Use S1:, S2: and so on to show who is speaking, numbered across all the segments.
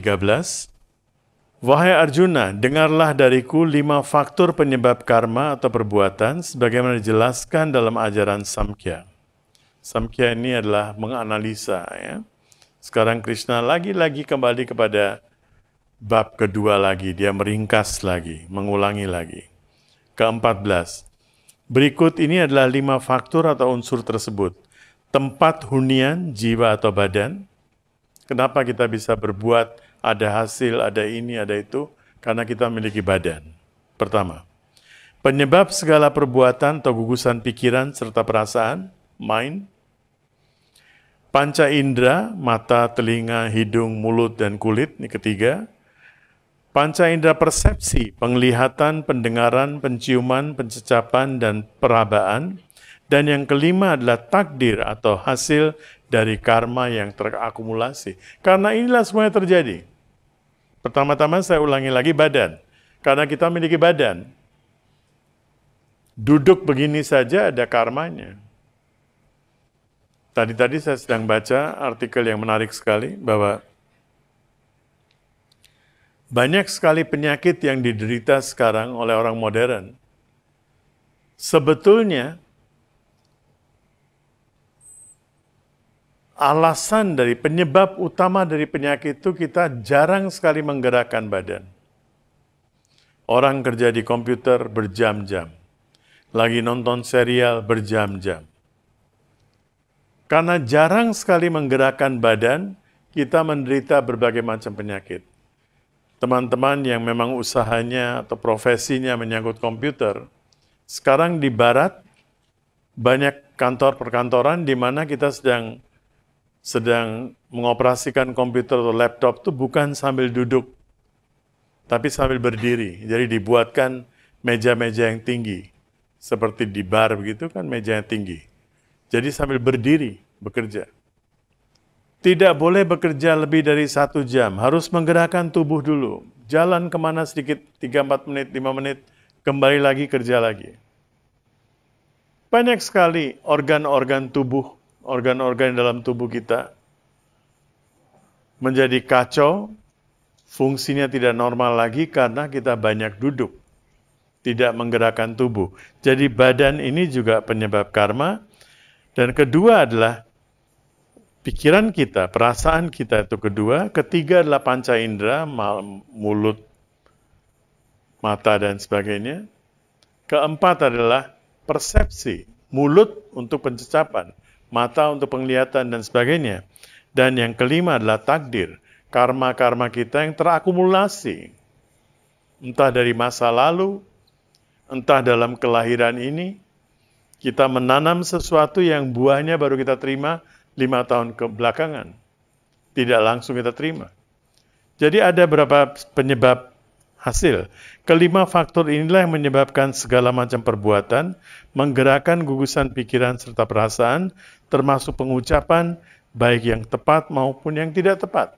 S1: 13. Wahai Arjuna, dengarlah dariku lima faktor penyebab karma atau perbuatan sebagaimana dijelaskan dalam ajaran Samkhya. Samkhya ini adalah menganalisa. Ya. Sekarang Krishna lagi-lagi kembali kepada bab kedua lagi. Dia meringkas lagi, mengulangi lagi. Keempat Berikut ini adalah lima faktor atau unsur tersebut. Tempat hunian, jiwa atau badan. Kenapa kita bisa berbuat ada hasil, ada ini, ada itu, karena kita memiliki badan. Pertama, penyebab segala perbuatan atau gugusan pikiran serta perasaan, mind, panca indera, mata, telinga, hidung, mulut, dan kulit, ini ketiga, panca indera persepsi, penglihatan, pendengaran, penciuman, pencecapan, dan perabaan, dan yang kelima adalah takdir atau hasil dari karma yang terakumulasi. Karena inilah semuanya terjadi. Pertama-tama saya ulangi lagi badan. Karena kita memiliki badan. Duduk begini saja ada karmanya. Tadi-tadi saya sedang baca artikel yang menarik sekali bahwa banyak sekali penyakit yang diderita sekarang oleh orang modern. Sebetulnya alasan dari penyebab utama dari penyakit itu kita jarang sekali menggerakkan badan. Orang kerja di komputer berjam-jam, lagi nonton serial berjam-jam. Karena jarang sekali menggerakkan badan, kita menderita berbagai macam penyakit. Teman-teman yang memang usahanya atau profesinya menyangkut komputer, sekarang di barat banyak kantor perkantoran di mana kita sedang sedang mengoperasikan komputer atau laptop itu bukan sambil duduk, tapi sambil berdiri. Jadi dibuatkan meja-meja yang tinggi. Seperti di bar begitu kan meja yang tinggi. Jadi sambil berdiri bekerja. Tidak boleh bekerja lebih dari satu jam, harus menggerakkan tubuh dulu. Jalan kemana sedikit, 3-4 menit, 5 menit, kembali lagi kerja lagi. Banyak sekali organ-organ tubuh organ-organ dalam tubuh kita menjadi kacau, fungsinya tidak normal lagi karena kita banyak duduk, tidak menggerakkan tubuh. Jadi badan ini juga penyebab karma. Dan kedua adalah pikiran kita, perasaan kita itu kedua. Ketiga adalah panca indera, mulut, mata dan sebagainya. Keempat adalah persepsi, mulut untuk pencecapan, mata untuk penglihatan dan sebagainya. Dan yang kelima adalah takdir, karma-karma kita yang terakumulasi. Entah dari masa lalu, entah dalam kelahiran ini, kita menanam sesuatu yang buahnya baru kita terima lima tahun kebelakangan. Tidak langsung kita terima. Jadi ada beberapa penyebab hasil. Kelima faktor inilah yang menyebabkan segala macam perbuatan, menggerakkan gugusan pikiran serta perasaan, termasuk pengucapan, baik yang tepat maupun yang tidak tepat.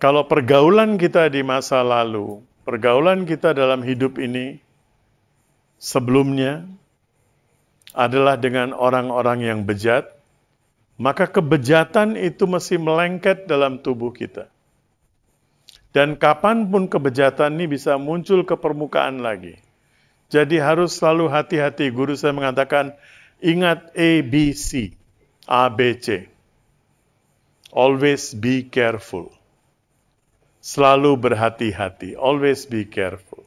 S1: Kalau pergaulan kita di masa lalu, pergaulan kita dalam hidup ini sebelumnya adalah dengan orang-orang yang bejat, maka kebejatan itu mesti melengket dalam tubuh kita. Dan kapanpun kebejatan ini bisa muncul ke permukaan lagi. Jadi harus selalu hati-hati. Guru saya mengatakan, ingat A, B, C. A, B, C. Always be careful. Selalu berhati-hati. Always be careful.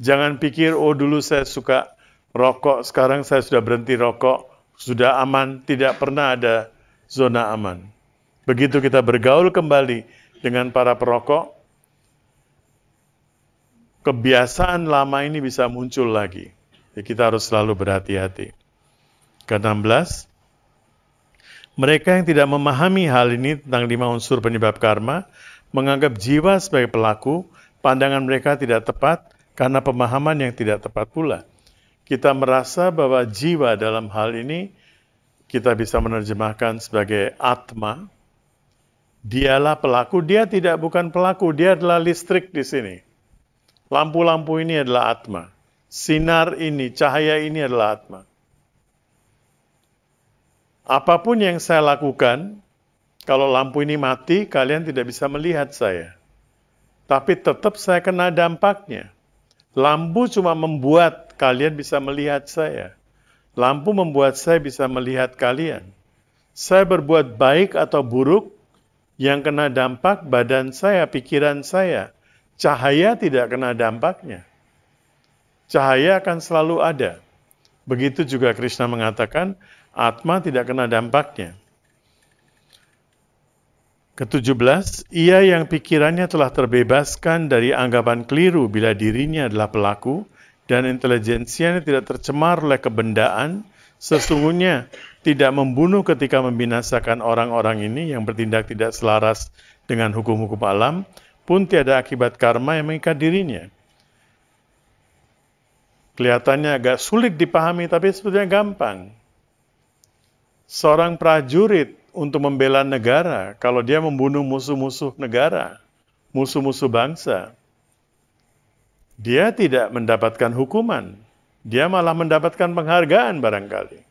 S1: Jangan pikir, oh dulu saya suka rokok, sekarang saya sudah berhenti rokok, sudah aman, tidak pernah ada zona aman. Begitu kita bergaul kembali, dengan para perokok, kebiasaan lama ini bisa muncul lagi. Jadi ya, kita harus selalu berhati-hati. Ke-16, mereka yang tidak memahami hal ini tentang lima unsur penyebab karma, menganggap jiwa sebagai pelaku, pandangan mereka tidak tepat karena pemahaman yang tidak tepat pula. Kita merasa bahwa jiwa dalam hal ini kita bisa menerjemahkan sebagai atma, Dialah pelaku, dia tidak bukan pelaku, dia adalah listrik di sini. Lampu-lampu ini adalah atma. Sinar ini, cahaya ini adalah atma. Apapun yang saya lakukan, kalau lampu ini mati, kalian tidak bisa melihat saya. Tapi tetap saya kena dampaknya. Lampu cuma membuat kalian bisa melihat saya. Lampu membuat saya bisa melihat kalian. Saya berbuat baik atau buruk, yang kena dampak badan saya, pikiran saya. Cahaya tidak kena dampaknya. Cahaya akan selalu ada. Begitu juga Krishna mengatakan, Atma tidak kena dampaknya. Ketujuh belas ia yang pikirannya telah terbebaskan dari anggapan keliru bila dirinya adalah pelaku dan intelijensianya tidak tercemar oleh kebendaan, sesungguhnya tidak membunuh ketika membinasakan orang-orang ini yang bertindak tidak selaras dengan hukum-hukum alam, pun tiada akibat karma yang mengikat dirinya. Kelihatannya agak sulit dipahami, tapi sebetulnya gampang. Seorang prajurit untuk membela negara, kalau dia membunuh musuh-musuh negara, musuh-musuh bangsa, dia tidak mendapatkan hukuman. Dia malah mendapatkan penghargaan barangkali.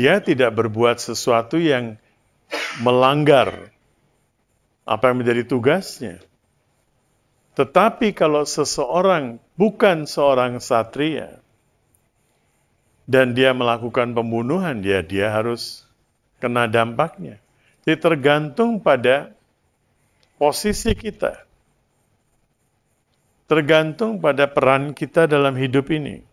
S1: Dia tidak berbuat sesuatu yang melanggar apa yang menjadi tugasnya. Tetapi kalau seseorang bukan seorang satria dan dia melakukan pembunuhan, ya dia harus kena dampaknya. Jadi tergantung pada posisi kita. Tergantung pada peran kita dalam hidup ini.